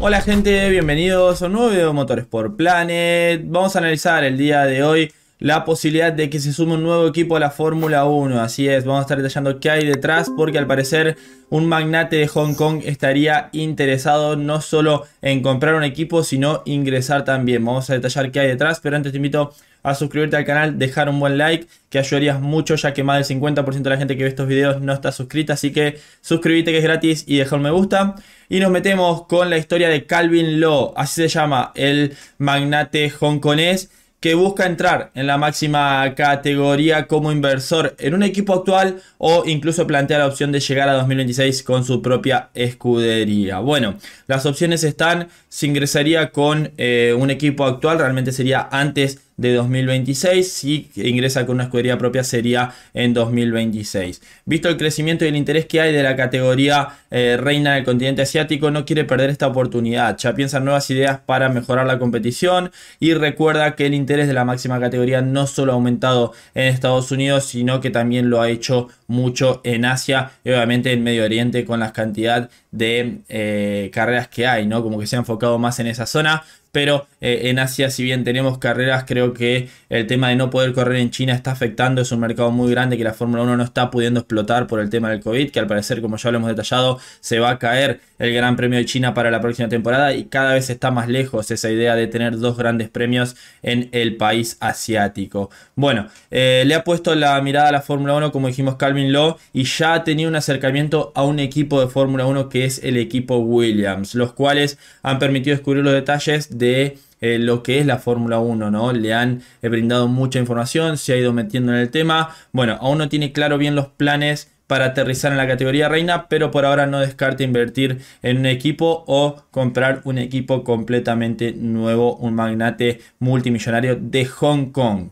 Hola gente, bienvenidos a un nuevo video de por Planet. Vamos a analizar el día de hoy la posibilidad de que se sume un nuevo equipo a la Fórmula 1. Así es, vamos a estar detallando qué hay detrás porque al parecer un magnate de Hong Kong estaría interesado no solo en comprar un equipo, sino ingresar también. Vamos a detallar qué hay detrás, pero antes te invito a suscribirte al canal, dejar un buen like, que ayudarías mucho ya que más del 50% de la gente que ve estos videos no está suscrita, así que suscríbete que es gratis y deja un me gusta. Y nos metemos con la historia de Calvin Law, así se llama el magnate hongkonés que busca entrar en la máxima categoría como inversor en un equipo actual o incluso plantea la opción de llegar a 2026 con su propia escudería. Bueno, las opciones están, Se ingresaría con eh, un equipo actual, realmente sería antes de 2026. Si ingresa con una escudería propia sería en 2026. Visto el crecimiento y el interés que hay de la categoría eh, reina del continente asiático, no quiere perder esta oportunidad. Ya piensa en nuevas ideas para mejorar la competición y recuerda que el interés de la máxima categoría no solo ha aumentado en Estados Unidos, sino que también lo ha hecho mucho en Asia y obviamente en Medio Oriente con la cantidad de eh, carreras que hay, ¿no? Como que se ha enfocado más en esa zona pero eh, en Asia si bien tenemos carreras, creo que el tema de no poder correr en China está afectando, es un mercado muy grande que la Fórmula 1 no está pudiendo explotar por el tema del COVID, que al parecer, como ya lo hemos detallado, se va a caer el Gran Premio de China para la próxima temporada y cada vez está más lejos esa idea de tener dos grandes premios en el país asiático. Bueno, eh, le ha puesto la mirada a la Fórmula 1, como dijimos Calvin Law, y ya ha tenido un acercamiento a un equipo de Fórmula 1 que es el equipo Williams, los cuales han permitido descubrir los detalles de eh, lo que es la Fórmula 1, ¿no? Le han eh, brindado mucha información, se ha ido metiendo en el tema. Bueno, aún no tiene claro bien los planes para aterrizar en la categoría reina, pero por ahora no descarte invertir en un equipo o comprar un equipo completamente nuevo, un magnate multimillonario de Hong Kong.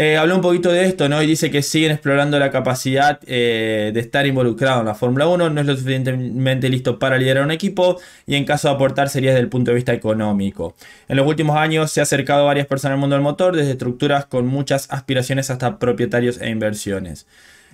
Eh, habló un poquito de esto, ¿no? Y dice que siguen explorando la capacidad eh, de estar involucrado en la Fórmula 1, no es lo suficientemente listo para liderar un equipo y en caso de aportar sería desde el punto de vista económico. En los últimos años se ha acercado varias personas al mundo del motor, desde estructuras con muchas aspiraciones hasta propietarios e inversiones.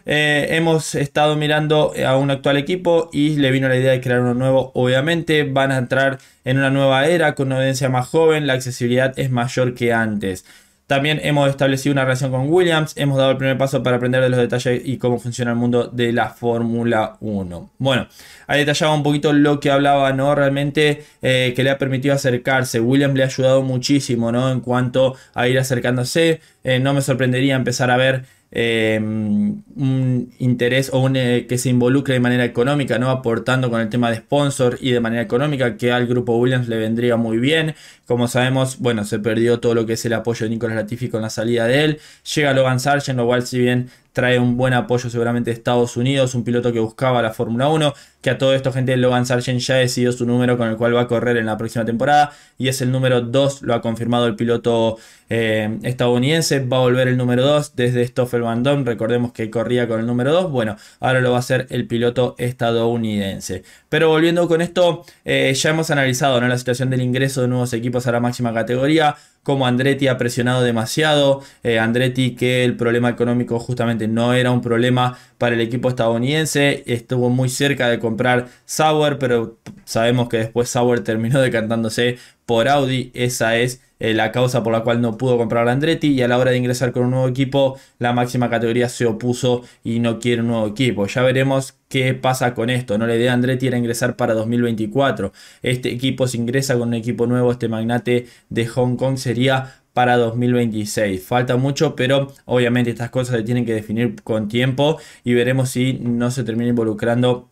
Eh, hemos estado mirando a un actual equipo y le vino la idea de crear uno nuevo. Obviamente van a entrar en una nueva era con una audiencia más joven, la accesibilidad es mayor que antes. También hemos establecido una relación con Williams, hemos dado el primer paso para aprender de los detalles y cómo funciona el mundo de la Fórmula 1. Bueno, ahí detallado un poquito lo que hablaba, ¿no? Realmente eh, que le ha permitido acercarse. Williams le ha ayudado muchísimo, ¿no? En cuanto a ir acercándose. Eh, no me sorprendería empezar a ver Em, un interés o un, eh, que se involucre de manera económica, ¿no? aportando con el tema de sponsor y de manera económica, que al grupo Williams le vendría muy bien. Como sabemos, bueno, se perdió todo lo que es el apoyo de Nicolás Latifi con la salida de él. Llega Logan Sargent, lo cual si bien trae un buen apoyo seguramente de Estados Unidos, un piloto que buscaba la Fórmula 1, que a todo esto gente Logan Sargent ya ha decidido su número con el cual va a correr en la próxima temporada y es el número 2, lo ha confirmado el piloto eh, estadounidense, va a volver el número 2 desde Stoffel Van Damme, recordemos que corría con el número 2, bueno, ahora lo va a hacer el piloto estadounidense. Pero volviendo con esto, eh, ya hemos analizado la situación del ingreso de nuevos equipos a la máxima categoría, como Andretti ha presionado demasiado, eh, Andretti que el problema económico justamente no era un problema para el equipo estadounidense, estuvo muy cerca de comprar Sauer, pero sabemos que después Sauer terminó decantándose por Audi, esa es eh, la causa por la cual no pudo comprar a Andretti y a la hora de ingresar con un nuevo equipo, la máxima categoría se opuso y no quiere un nuevo equipo. Ya veremos qué pasa con esto. No le idea de Andretti era ingresar para 2024. Este equipo se ingresa con un equipo nuevo, este magnate de Hong Kong sería para 2026. Falta mucho, pero obviamente estas cosas se tienen que definir con tiempo y veremos si no se termina involucrando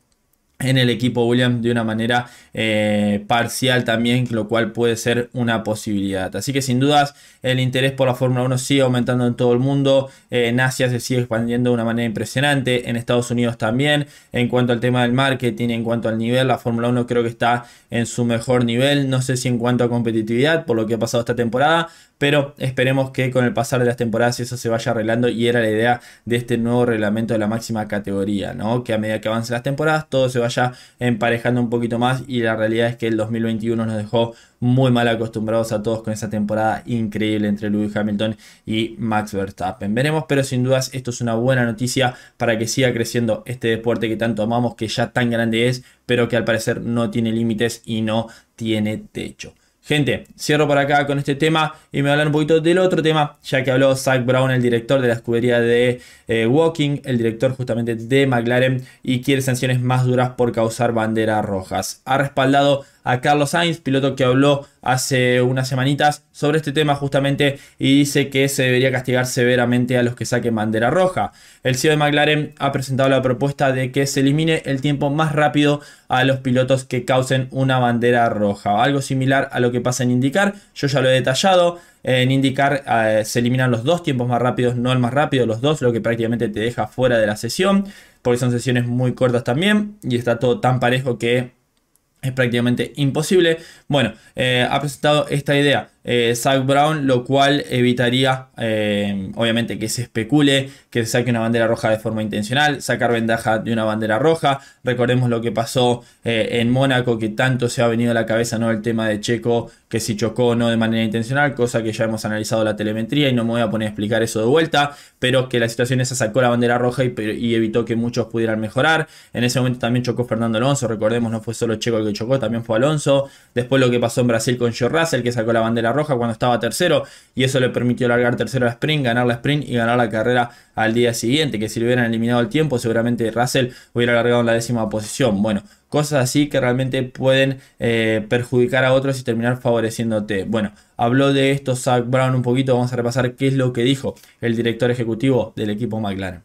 en el equipo William de una manera eh, parcial también, lo cual puede ser una posibilidad. Así que sin dudas el interés por la Fórmula 1 sigue aumentando en todo el mundo, en Asia se sigue expandiendo de una manera impresionante, en Estados Unidos también, en cuanto al tema del marketing, en cuanto al nivel, la Fórmula 1 creo que está en su mejor nivel, no sé si en cuanto a competitividad, por lo que ha pasado esta temporada, pero esperemos que con el pasar de las temporadas eso se vaya arreglando y era la idea de este nuevo reglamento de la máxima categoría, ¿no? Que a medida que avancen las temporadas todo se vaya emparejando un poquito más y la realidad es que el 2021 nos dejó muy mal acostumbrados a todos con esa temporada increíble entre Lewis Hamilton y Max Verstappen. Veremos, pero sin dudas esto es una buena noticia para que siga creciendo este deporte que tanto amamos, que ya tan grande es, pero que al parecer no tiene límites y no tiene techo. Gente, cierro por acá con este tema y me voy a hablar un poquito del otro tema, ya que habló Zach Brown, el director de la escudería de eh, Walking, el director justamente de McLaren, y quiere sanciones más duras por causar banderas rojas. Ha respaldado a Carlos Sainz, piloto que habló hace unas semanitas sobre este tema justamente y dice que se debería castigar severamente a los que saquen bandera roja. El CEO de McLaren ha presentado la propuesta de que se elimine el tiempo más rápido a los pilotos que causen una bandera roja, algo similar a lo que pasa en indicar, yo ya lo he detallado, en indicar eh, se eliminan los dos tiempos más rápidos, no el más rápido, los dos, lo que prácticamente te deja fuera de la sesión, porque son sesiones muy cortas también y está todo tan parejo que es prácticamente imposible. Bueno, eh, ha presentado esta idea eh, Zach Brown, lo cual evitaría, eh, obviamente, que se especule, que se saque una bandera roja de forma intencional, sacar ventaja de una bandera roja. Recordemos lo que pasó eh, en Mónaco, que tanto se ha venido a la cabeza ¿no? el tema de Checo, que si chocó o no de manera intencional, cosa que ya hemos analizado la telemetría y no me voy a poner a explicar eso de vuelta, pero que la situación esa sacó la bandera roja y, y evitó que muchos pudieran mejorar. En ese momento también chocó Fernando Alonso, recordemos, no fue solo Checo el que chocó, también fue Alonso. Después lo que pasó en Brasil con Joe Russell, que sacó la bandera roja cuando estaba tercero y eso le permitió largar tercero la sprint, ganar la sprint y ganar la carrera al día siguiente, que si le hubieran eliminado el tiempo seguramente Russell hubiera largado en la décima posición. Bueno, cosas así que realmente pueden eh, perjudicar a otros y terminar favoreciéndote. Bueno, habló de esto Zach Brown un poquito, vamos a repasar qué es lo que dijo el director ejecutivo del equipo McLaren.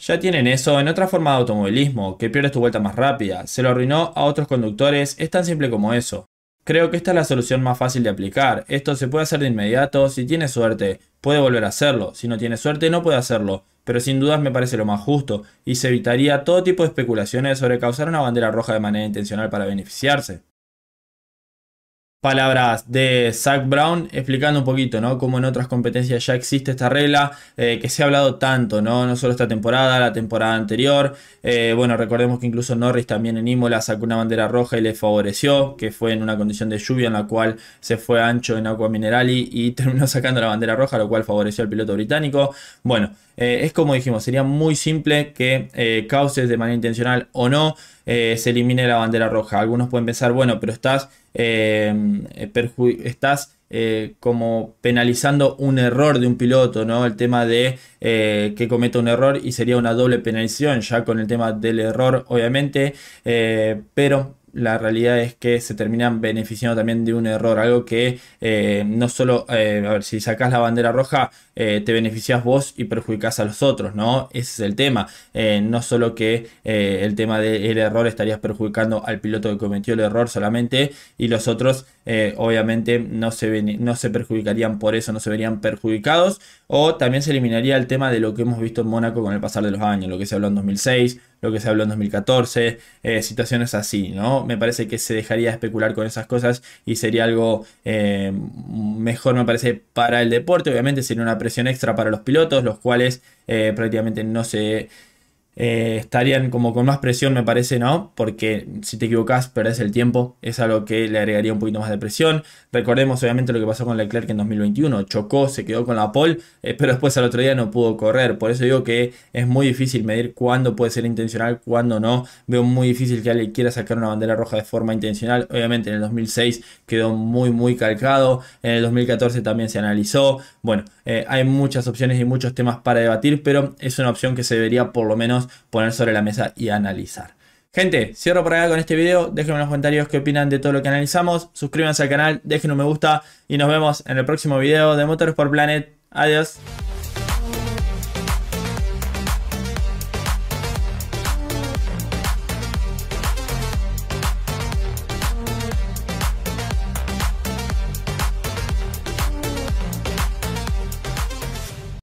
Ya tienen eso en otra forma de automovilismo, que pierdes tu vuelta más rápida, se lo arruinó a otros conductores, es tan simple como eso. Creo que esta es la solución más fácil de aplicar. Esto se puede hacer de inmediato, si tiene suerte, puede volver a hacerlo. Si no tiene suerte, no puede hacerlo. Pero sin dudas me parece lo más justo, y se evitaría todo tipo de especulaciones sobre causar una bandera roja de manera intencional para beneficiarse palabras de Zach Brown explicando un poquito, ¿no? Como en otras competencias ya existe esta regla eh, que se ha hablado tanto, ¿no? No solo esta temporada, la temporada anterior. Eh, bueno, recordemos que incluso Norris también en Imola sacó una bandera roja y le favoreció, que fue en una condición de lluvia en la cual se fue ancho en Aqua Minerali y terminó sacando la bandera roja, lo cual favoreció al piloto británico. Bueno, eh, es como dijimos, sería muy simple que causes de manera intencional o no. Eh, se elimine la bandera roja. Algunos pueden pensar, bueno, pero estás, eh, estás eh, como penalizando un error de un piloto, ¿no? El tema de que cometa un error y sería una doble penalización ya con el tema del error, obviamente, pero la realidad es que se terminan beneficiando también de un error, algo que eh, no solo, eh, a ver, si sacas la bandera roja, eh, te beneficias vos y perjudicas a los otros, ¿no? Ese es el tema. no solo que el tema del error estarías perjudicando al piloto que cometió el error solamente y los otros eh, obviamente no se, no se perjudicarían por eso, no se verían perjudicados. O también se eliminaría el tema de lo que hemos visto en Mónaco con el pasar de los años, lo que se habló en 2006, lo que se habló en 2014, eh, situaciones así, ¿no? Me parece que se dejaría especular con esas cosas y sería algo eh, mejor, me parece, para el deporte. Obviamente sería una presión extra para los pilotos, los cuales prácticamente no se eh, estarían como con más presión, me parece, ¿no? Porque si te equivocas, perdés el tiempo. Es algo que le agregaría un poquito más de presión. Recordemos, obviamente, lo que pasó con Leclerc en 2021. Chocó, se quedó con la pole, eh, pero después al otro día no pudo correr. Por eso digo que es muy difícil medir cuándo puede ser intencional, cuándo no. Veo muy difícil que alguien quiera sacar una bandera roja de forma intencional. Obviamente, en el 2006 quedó muy, muy calcado. En el 2014 también se analizó. Bueno, eh, hay muchas opciones y muchos temas para debatir, pero es una opción que se debería por lo menos poner sobre la mesa y analizar. Gente, cierro por acá con este video. Déjenme en los comentarios qué opinan de todo lo que analizamos. Suscríbanse al canal, dejen un me gusta y nos vemos en el próximo video de Motorsport Planet. Adiós.